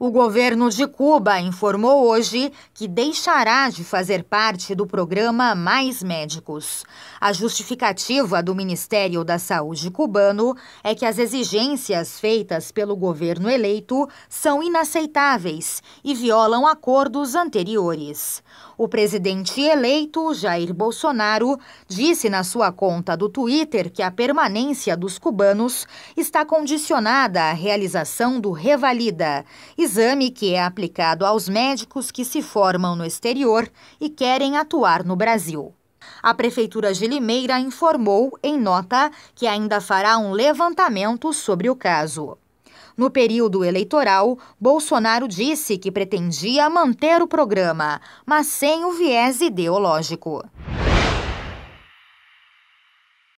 O governo de Cuba informou hoje que deixará de fazer parte do programa Mais Médicos. A justificativa do Ministério da Saúde cubano é que as exigências feitas pelo governo eleito são inaceitáveis e violam acordos anteriores. O presidente eleito, Jair Bolsonaro, disse na sua conta do Twitter que a permanência dos cubanos está condicionada à realização do Revalida exame que é aplicado aos médicos que se formam no exterior e querem atuar no Brasil. A Prefeitura de Limeira informou, em nota, que ainda fará um levantamento sobre o caso. No período eleitoral, Bolsonaro disse que pretendia manter o programa, mas sem o viés ideológico.